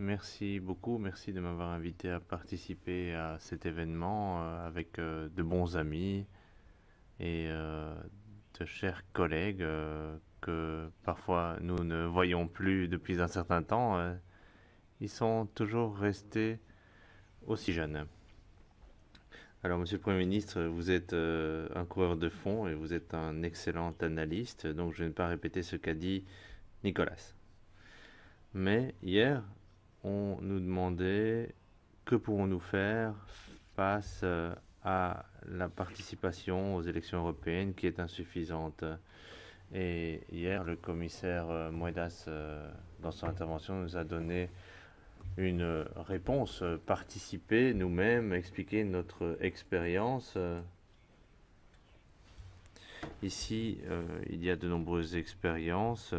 Merci beaucoup, merci de m'avoir invité à participer à cet événement euh, avec euh, de bons amis et euh, de chers collègues que parfois nous ne voyons plus depuis un certain temps. Ils sont toujours restés aussi jeunes. Alors, Monsieur le Premier ministre, vous êtes un coureur de fond et vous êtes un excellent analyste, donc je ne vais pas répéter ce qu'a dit Nicolas. Mais hier, nous demandait que pourrons nous faire face euh, à la participation aux élections européennes qui est insuffisante. Et hier, le commissaire euh, Moedas, euh, dans son intervention, nous a donné une réponse, participer nous-mêmes, expliquer notre expérience. Ici, il y a de nombreuses expériences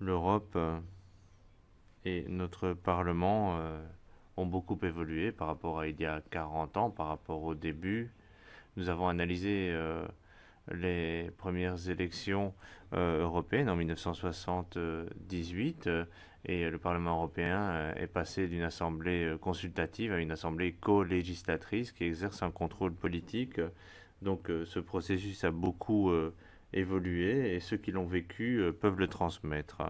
l'Europe euh, et notre Parlement euh, ont beaucoup évolué par rapport à il y a 40 ans, par rapport au début. Nous avons analysé euh, les premières élections européennes en 1978 et le Parlement européen est passé d'une assemblée consultative à une assemblée co-législatrice qui exerce un contrôle politique. Donc ce processus a beaucoup évolué et ceux qui l'ont vécu euh, peuvent le transmettre.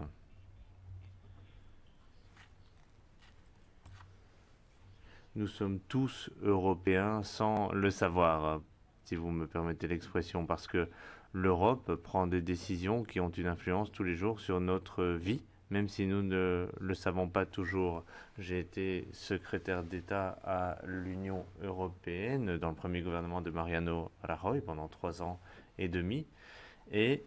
Nous sommes tous européens sans le savoir, si vous me permettez l'expression, parce que l'Europe prend des décisions qui ont une influence tous les jours sur notre vie, même si nous ne le savons pas toujours. J'ai été secrétaire d'État à l'Union européenne dans le premier gouvernement de Mariano Rajoy pendant trois ans et demi et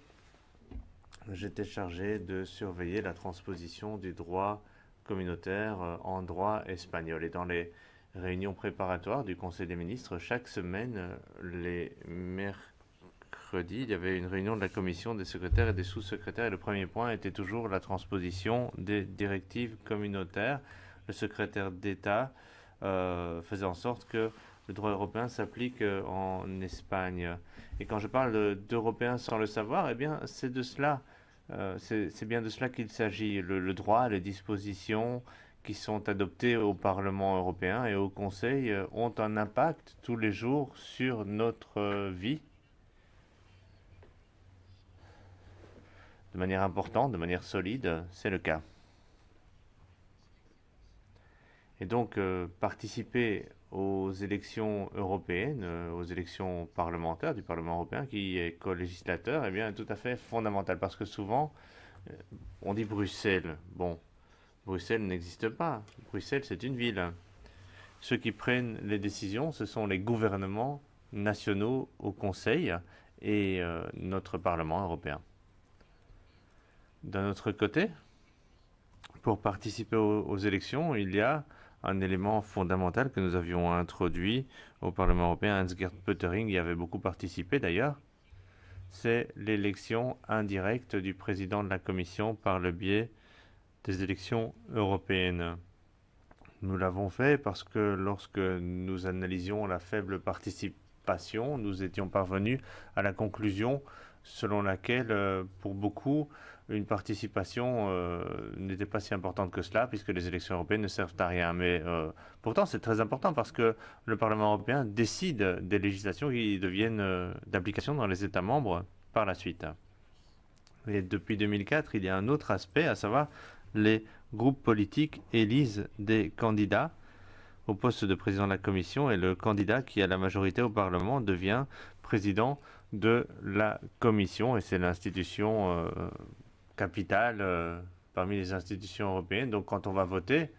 j'étais chargé de surveiller la transposition du droit communautaire euh, en droit espagnol. Et dans les réunions préparatoires du Conseil des ministres, chaque semaine, euh, les mercredis, il y avait une réunion de la commission des secrétaires et des sous-secrétaires. Et le premier point était toujours la transposition des directives communautaires. Le secrétaire d'État euh, faisait en sorte que le droit européen s'applique euh, en Espagne. Et quand je parle d'Européens sans le savoir, eh bien, c'est de cela, euh, c'est bien de cela qu'il s'agit. Le, droit, les dispositions qui sont adoptées au Parlement européen et au Conseil euh, ont un impact tous les jours sur notre vie. De manière importante, de manière solide, c'est le cas. Et donc, participer aux élections européennes, euh, aux élections parlementaires du Parlement européen, qui est co-législateur, eh bien, est tout à fait fondamental Parce que souvent, euh, on dit Bruxelles. Bon, Bruxelles n'existe pas. Bruxelles, c'est une ville. Ceux qui prennent les décisions, ce sont les gouvernements nationaux au Conseil et euh, notre Parlement européen. D'un autre côté, pour participer aux élections, il y a un élément fondamental que nous avions introduit au Parlement européen. hans gert Pöttering y avait beaucoup participé d'ailleurs. C'est l'élection indirecte du président de la Commission par le biais des élections européennes. Nous l'avons fait parce que lorsque nous analysions la faible participation passion, nous étions parvenus à la conclusion selon laquelle, euh, pour beaucoup, une participation euh, n'était pas si importante que cela, puisque les élections européennes ne servent à rien. Mais euh, pourtant, c'est très important parce que le Parlement européen décide des législations qui deviennent d'application dans les États membres par la suite. Et depuis 2004, il y a un autre aspect, à savoir les groupes politiques élisent des candidats au poste de président de la Commission et le candidat qui a la majorité au Parlement devient président de la Commission et c'est l'institution euh, capitale euh, parmi les institutions européennes. Donc quand on va voter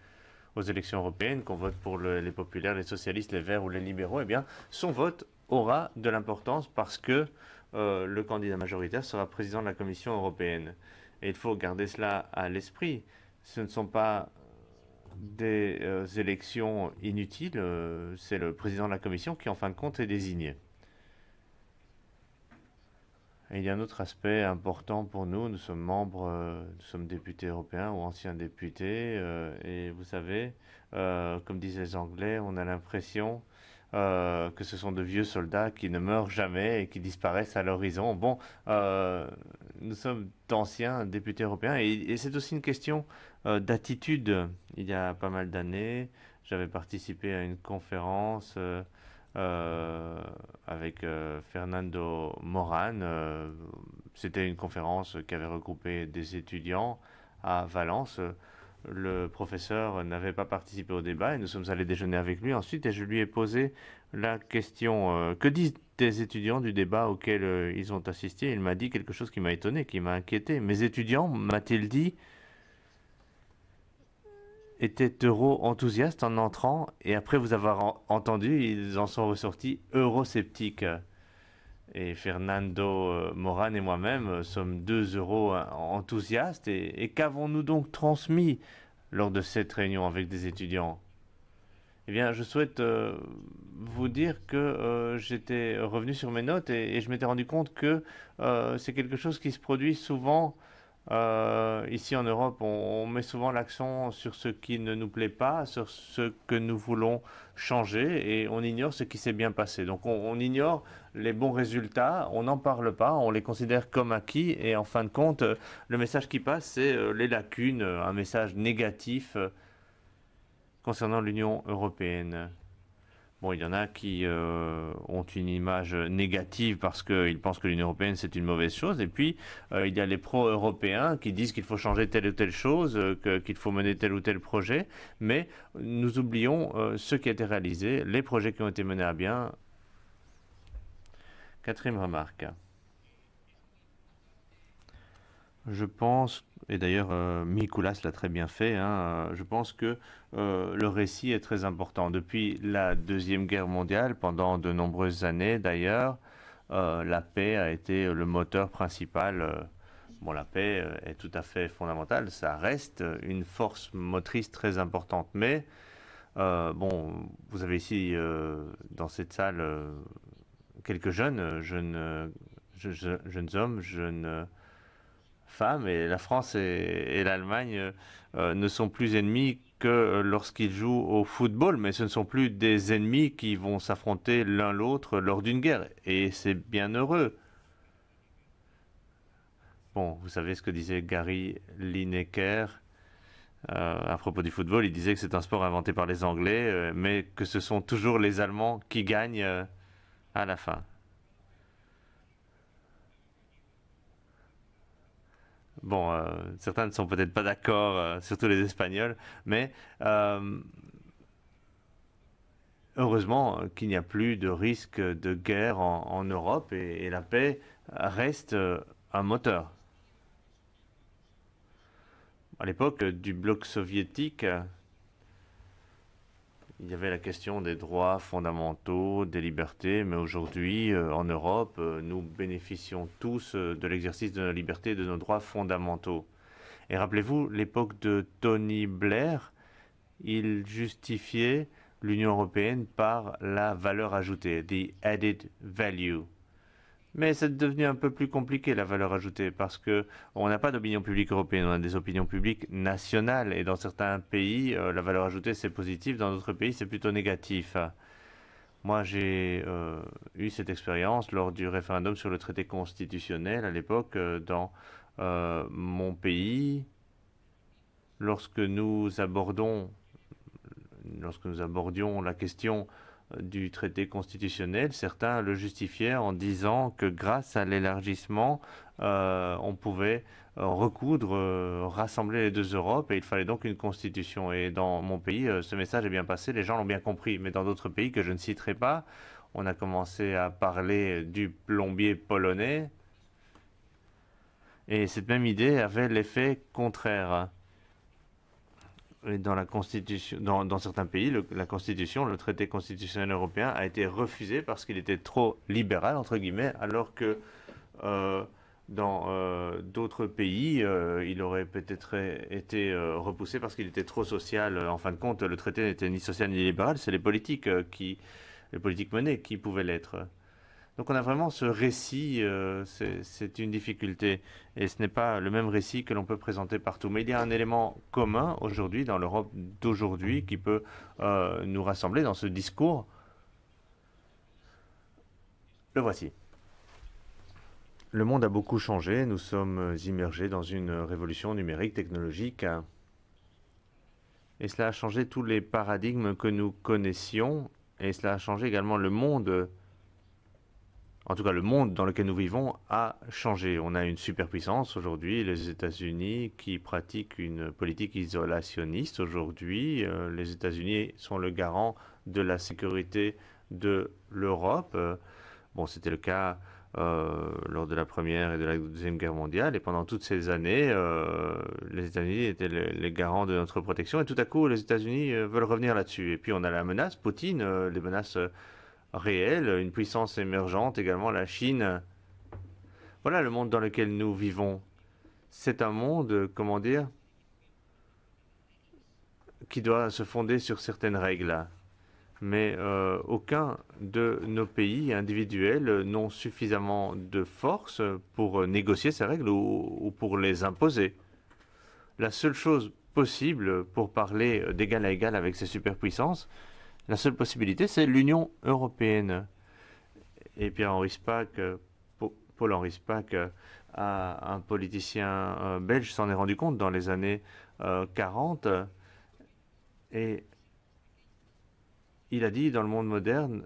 aux élections européennes, qu'on vote pour les populaires, les socialistes, les verts ou les libéraux, eh bien son vote aura de l'importance parce que euh, le candidat majoritaire sera président de la Commission européenne. Et il faut garder cela à l'esprit. Ce ne sont pas des euh, élections inutiles, euh, c'est le président de la commission qui, en fin de compte, est désigné. il y a un autre aspect important pour nous. Nous sommes membres, euh, nous sommes députés européens ou anciens députés. et vous savez, comme disent les Anglais, on a l'impression que ce sont de vieux soldats qui ne meurent jamais et qui disparaissent à l'horizon. Bon, nous sommes d'anciens députés européens. et c'est aussi une question euh, d'attitude. Il y a pas mal d'années, j'avais participé à une conférence euh, euh, avec Fernando Moran. C'était une conférence qui avait regroupé des étudiants à Valence. Le professeur n'avait pas participé au débat et nous sommes allés déjeuner avec lui ensuite et je lui ai posé la question que disent tes étudiants du débat auquel ils ont assisté Il m'a dit quelque chose qui m'a étonné, qui m'a inquiété. Mes étudiants, m'a-t-il dit, étaient euro-enthousiastes en entrant, et après vous avoir entendu, ils en sont ressortis eurosceptiques. Et Fernando euh, Moran et moi-même euh, sommes deux euro-enthousiastes, euh, et, qu'avons-nous donc transmis lors de cette réunion avec des étudiants eh bien, je souhaite vous dire que j'étais revenu sur mes notes et, je m'étais rendu compte que c'est quelque chose qui se produit souvent euh, ici en Europe, on, met souvent l'accent sur ce qui ne nous plaît pas, sur ce que nous voulons changer et on ignore ce qui s'est bien passé. Donc on, ignore les bons résultats, on n'en parle pas, on les considère comme acquis et en fin de compte, le message qui passe, c'est euh, les lacunes, euh, un message négatif concernant l'Union européenne. Bon, il y en a qui euh, ont une image négative parce qu'ils pensent que l'Union européenne c'est une mauvaise chose. Et puis euh, il y a les pro-européens qui disent qu'il faut changer telle ou telle chose, euh, qu'il faut mener tel ou tel projet. Mais nous oublions ce qui a été réalisé, les projets qui ont été menés à bien. Quatrième remarque je pense, et d'ailleurs euh, Mikulas l'a très bien fait, hein, euh, je pense que euh, le récit est très important. Depuis la Deuxième Guerre mondiale, pendant de nombreuses années d'ailleurs, la paix a été le moteur principal. Bon, la paix est tout à fait fondamentale, ça reste une force motrice très importante, mais bon, vous avez ici dans cette salle quelques jeunes, jeunes, jeunes, jeunes hommes, jeunes femmes et la France et, l'Allemagne euh, euh, ne sont plus ennemis que euh, lorsqu'ils jouent au football, mais ce ne sont plus des ennemis qui vont s'affronter l'un l'autre lors d'une guerre, et c'est bien heureux. Bon, vous savez ce que disait Gary Lineker à propos du football, il disait que c'est un sport inventé par les Anglais, mais que ce sont toujours les Allemands qui gagnent à la fin. Bon, euh, certains ne sont peut-être pas d'accord, euh, surtout les Espagnols, mais euh, heureusement qu'il n'y a plus de risque de guerre en, Europe et, la paix reste un moteur. À l'époque du bloc soviétique, il y avait la question des droits fondamentaux, des libertés, mais aujourd'hui, euh, en Europe, euh, nous bénéficions tous euh, de l'exercice de nos libertés et de nos droits fondamentaux. Et rappelez-vous, l'époque de Tony Blair, il justifiait l'Union européenne par la valeur ajoutée, the added value. Mais c'est devenu un peu plus compliqué la valeur ajoutée parce que on n'a pas d'opinion publique européenne, on a des opinions publiques nationales et dans certains pays euh, la valeur ajoutée c'est positif, dans d'autres pays c'est plutôt négatif. Moi j'ai euh, eu cette expérience lors du référendum sur le traité constitutionnel à l'époque euh, dans mon pays lorsque nous abordons lorsque nous abordions la question du traité constitutionnel, certains le justifiaient en disant que grâce à l'élargissement, euh, on pouvait euh, recoudre, euh, rassembler les deux Europes et il fallait donc une constitution. Et dans mon pays, ce message est bien passé, les gens l'ont bien compris. Mais dans d'autres pays que je ne citerai pas, on a commencé à parler du plombier polonais et cette même idée avait l'effet contraire dans la constitution, dans, certains pays, la constitution, le traité constitutionnel européen a été refusé parce qu'il était trop libéral entre guillemets, alors que euh, dans euh, d'autres pays, euh, il aurait peut-être été repoussé parce qu'il était trop social. En fin de compte, le traité n'était ni social ni libéral, c'est les politiques qui, les politiques menées qui pouvaient l'être. Donc on a vraiment ce récit, euh, c'est une difficulté. Et ce n'est pas le même récit que l'on peut présenter partout. Mais il y a un élément commun aujourd'hui, dans l'Europe d'aujourd'hui, qui peut euh, nous rassembler dans ce discours. Le voici. Le monde a beaucoup changé. Nous sommes immergés dans une révolution numérique, technologique. Et cela a changé tous les paradigmes que nous connaissions. Et cela a changé également le monde en tout cas le monde dans lequel nous vivons, a changé. On a une superpuissance aujourd'hui, les États-Unis, qui pratiquent une politique isolationniste aujourd'hui. Euh, les États-Unis sont le garant de la sécurité de l'Europe. Bon, c'était le cas euh, lors de la Première et de la Deuxième Guerre mondiale. Et pendant toutes ces années, euh, les États-Unis étaient les, garants de notre protection. Et tout à coup, les États-Unis veulent revenir là-dessus. Et puis on a la menace, Poutine, les menaces réelle, une puissance émergente également, la Chine. Voilà le monde dans lequel nous vivons. C'est un monde, comment dire, qui doit se fonder sur certaines règles. Mais euh, aucun de nos pays individuels n'ont suffisamment de force pour négocier ces règles ou pour les imposer. La seule chose possible pour parler d'égal à égal avec ces superpuissances, la seule possibilité, c'est l'Union européenne. Et Pierre-Henri Spack, euh, Paul-Henri Spack, euh, un politicien euh, belge, s'en est rendu compte dans les années 40. Et il a dit, dans le monde moderne,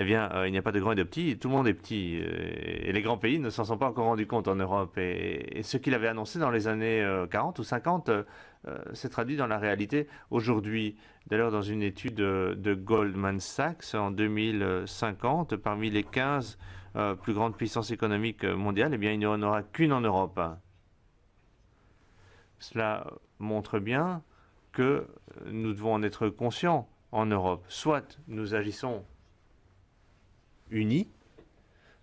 eh bien, euh, il n'y a pas de grands et de petits, tout le monde est petit. Euh, et les grands pays ne s'en sont pas encore rendus compte en Europe. Et, ce qu'il avait annoncé dans les années 40 euh, ou 50 s'est traduit dans la réalité aujourd'hui. D'ailleurs, dans une étude de Goldman Sachs en 2050, parmi les 15 plus grandes puissances économiques mondiales, eh bien, il n'y en aura qu'une en Europe. Cela montre bien que nous devons en être conscients en Europe. Soit nous agissons unis,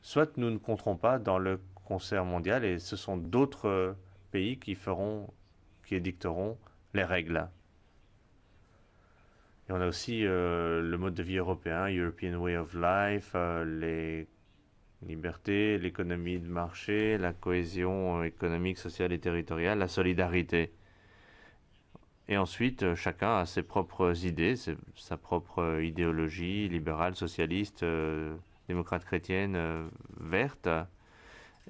soit nous ne compterons pas dans le concert mondial et ce sont d'autres euh, pays qui feront, qui édicteront les règles. Et on a aussi euh, le mode de vie européen, European Way of Life, euh, les libertés, l'économie de marché, la cohésion économique, sociale et territoriale, la solidarité. Et ensuite, chacun a ses propres idées, sa propre idéologie libérale, socialiste, démocrate chrétienne, euh, verte,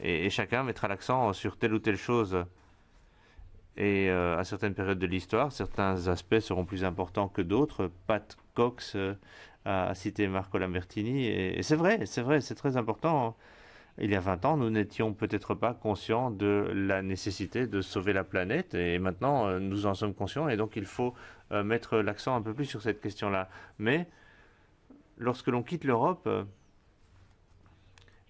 et, chacun mettra l'accent sur telle ou telle chose. Et euh, à certaines périodes de l'histoire, certains aspects seront plus importants que d'autres. Pat Cox euh, a, cité Marco Lambertini, et c'est vrai, c'est vrai, c'est très important. Il y a 20 ans, nous n'étions peut-être pas conscients de la nécessité de sauver la planète, et maintenant, nous en sommes conscients, et donc il faut mettre l'accent un peu plus sur cette question-là. Mais lorsque l'on quitte l'Europe,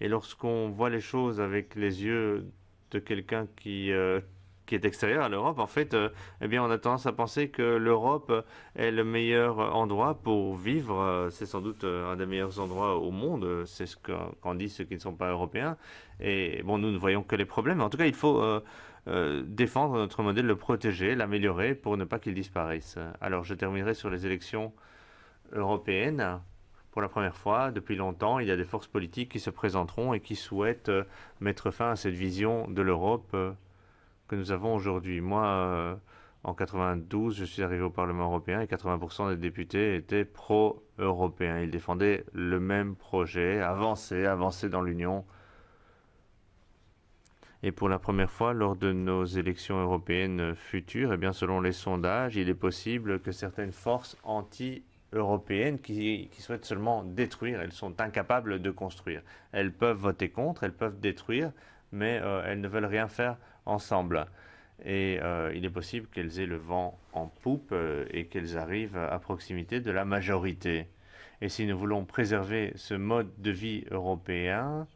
et lorsqu'on voit les choses avec les yeux de quelqu'un qui, euh, qui est extérieur à l'Europe, en fait, euh, eh bien, on a tendance à penser que l'Europe est le meilleur endroit pour vivre. C'est sans doute euh, un des meilleurs endroits au monde. C'est ce qu'en disent ceux qui ne sont pas européens. Et bon, nous ne voyons que les problèmes. En tout cas, il faut défendre notre modèle, le protéger, l'améliorer pour ne pas qu'il disparaisse. Alors, je terminerai sur les élections européennes pour la première fois depuis longtemps, il y a des forces politiques qui se présenteront et qui souhaitent euh, mettre fin à cette vision de l'Europe euh, que nous avons aujourd'hui. Moi, euh, en 92, je suis arrivé au Parlement européen et 80% des députés étaient pro-européens. Ils défendaient le même projet, avancer, avancer dans l'Union. Et pour la première fois, lors de nos élections européennes futures, et eh bien, selon les sondages, il est possible que certaines forces anti-européennes européennes qui, souhaitent seulement détruire. Elles sont incapables de construire. Elles peuvent voter contre, elles peuvent détruire, mais euh, elles ne veulent rien faire ensemble. Et euh, il est possible qu'elles aient le vent en poupe euh, et qu'elles arrivent à proximité de la majorité. Et si nous voulons préserver ce mode de vie européen,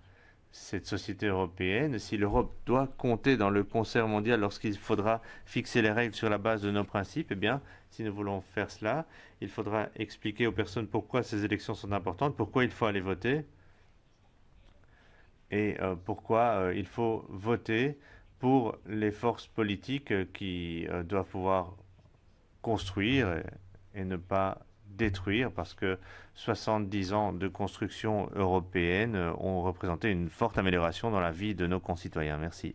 cette société européenne, si l'Europe doit compter dans le concert mondial lorsqu'il faudra fixer les règles sur la base de nos principes, eh bien, si nous voulons faire cela, il faudra expliquer aux personnes pourquoi ces élections sont importantes, pourquoi il faut aller voter et euh, pourquoi euh, il faut voter pour les forces politiques euh, qui doivent pouvoir construire et ne pas détruire parce que 70 ans de construction européenne ont représenté une forte amélioration dans la vie de nos concitoyens. Merci.